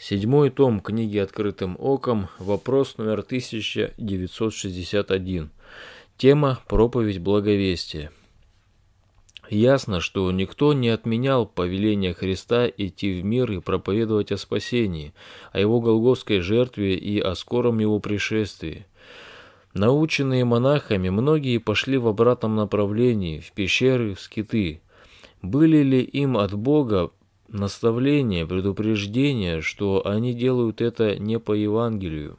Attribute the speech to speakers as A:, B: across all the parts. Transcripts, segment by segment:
A: Седьмой том книги «Открытым оком», вопрос номер 1961. Тема «Проповедь благовестия». Ясно, что никто не отменял повеление Христа идти в мир и проповедовать о спасении, о его голгофской жертве и о скором его пришествии. Наученные монахами, многие пошли в обратном направлении, в пещеры, в скиты. Были ли им от Бога Наставление, предупреждение, что они делают это не по Евангелию,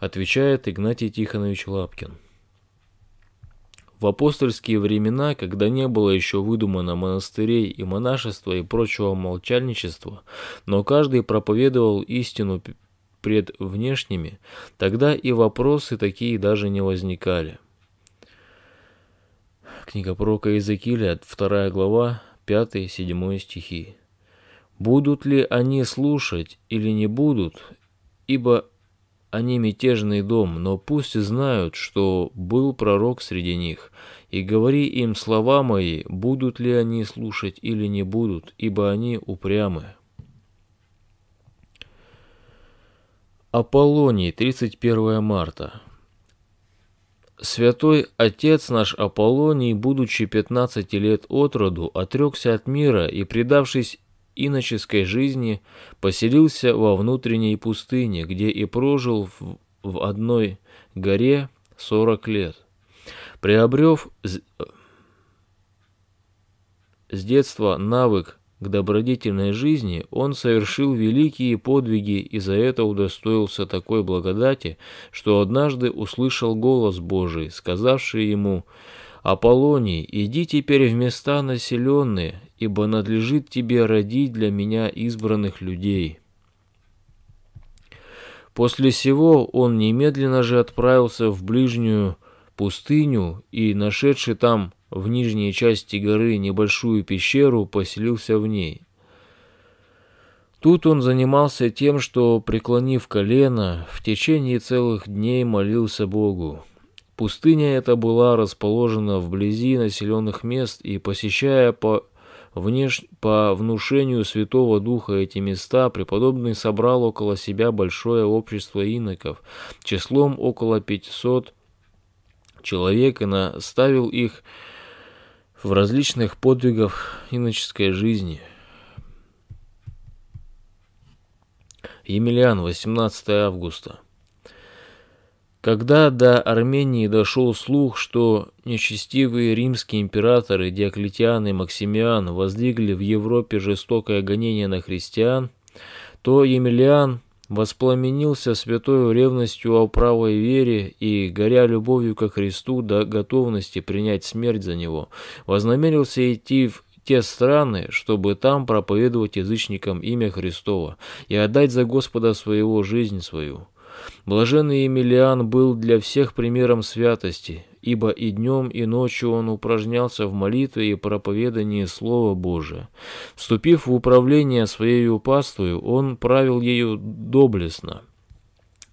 A: отвечает Игнатий Тихонович Лапкин. В апостольские времена, когда не было еще выдумано монастырей и монашества и прочего молчальничества, но каждый проповедовал истину пред внешними, тогда и вопросы такие даже не возникали. Книга пророка Иезекииля, 2 глава, пятой и седьмой стихи. Будут ли они слушать или не будут, ибо они мятежный дом, но пусть знают, что был пророк среди них, и говори им слова мои, будут ли они слушать или не будут, ибо они упрямы. Аполлоний, 31 марта. Святой Отец наш Аполлоний, будучи 15 лет от роду, отрекся от мира и, предавшись иноческой жизни, поселился во внутренней пустыне, где и прожил в, в одной горе 40 лет. Приобрев с, э, с детства навык к добродетельной жизни, он совершил великие подвиги и за это удостоился такой благодати, что однажды услышал голос Божий, сказавший ему «Аполлоний, иди теперь в места населенные, ибо надлежит тебе родить для меня избранных людей». После сего он немедленно же отправился в ближнюю пустыню и, нашедший там в нижней части горы небольшую пещеру, поселился в ней. Тут он занимался тем, что, преклонив колено, в течение целых дней молился Богу. Пустыня эта была расположена вблизи населенных мест, и, посещая по, внеш... по внушению Святого Духа эти места, преподобный собрал около себя большое общество иноков, числом около 500 человек и наставил их в различных подвигах иноческой жизни. Емельян, 18 августа. Когда до Армении дошел слух, что нечестивые римские императоры Диоклетиан и Максимиан воздвигли в Европе жестокое гонение на христиан, то Емельян воспламенился святой ревностью о правой вере и, горя любовью ко Христу до готовности принять смерть за Него, вознамерился идти в те страны, чтобы там проповедовать язычникам имя Христово и отдать за Господа своего жизнь свою. Блаженный Емельян был для всех примером святости, ибо и днем, и ночью он упражнялся в молитве и проповедании Слова Божия. Вступив в управление своей паствою, он правил ею доблестно,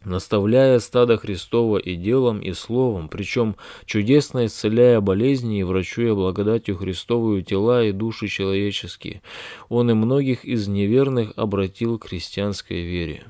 A: наставляя стадо Христова и делом, и словом, причем чудесно исцеляя болезни и врачуя благодатью Христовую тела и души человеческие. Он и многих из неверных обратил к христианской вере.